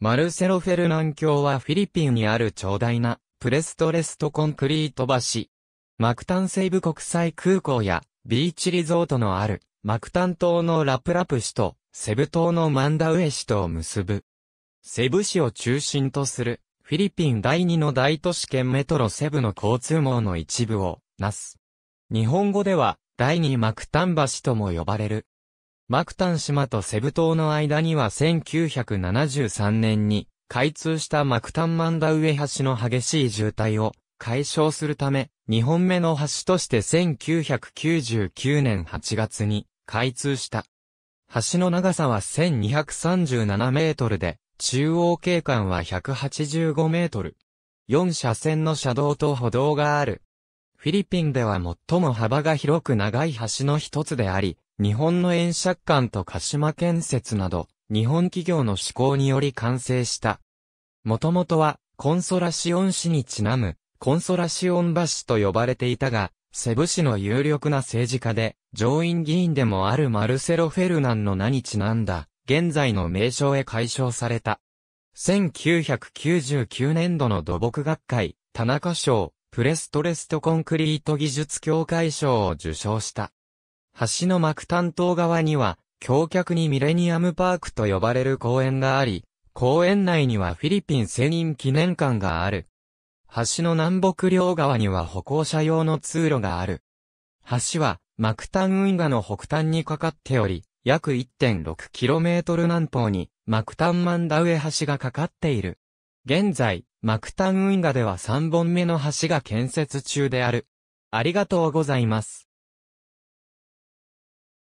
マルセロ・フェルナン橋はフィリピンにある長大なプレストレストコンクリート橋。マクタン西部国際空港やビーチリゾートのあるマクタン島のラプラプ市とセブ島のマンダウエ市とを結ぶ。セブ市を中心とするフィリピン第二の大都市圏メトロセブの交通網の一部をなす。日本語では第二マクタン橋とも呼ばれる。マクタン島とセブ島の間には1973年に開通したマクタンマンダ上橋の激しい渋滞を解消するため、2本目の橋として1999年8月に開通した。橋の長さは1237メートルで、中央景観は185メートル。4車線の車道と歩道がある。フィリピンでは最も幅が広く長い橋の一つであり、日本の円借款と鹿島建設など、日本企業の施行により完成した。もともとは、コンソラシオン市にちなむ、コンソラシオン橋と呼ばれていたが、セブ市の有力な政治家で、上院議員でもあるマルセロ・フェルナンの名にちなんだ、現在の名称へ解消された。1999年度の土木学会、田中賞、プレストレストコンクリート技術協会賞を受賞した。橋の幕担当側には、橋脚にミレニアムパークと呼ばれる公園があり、公園内にはフィリピン千人記念館がある。橋の南北両側には歩行者用の通路がある。橋は、マクタン運河の北端にかかっており、約 1.6km 南方に、マクタンマンダウエ橋がかかっている。現在、マクタン運河では3本目の橋が建設中である。ありがとうございます。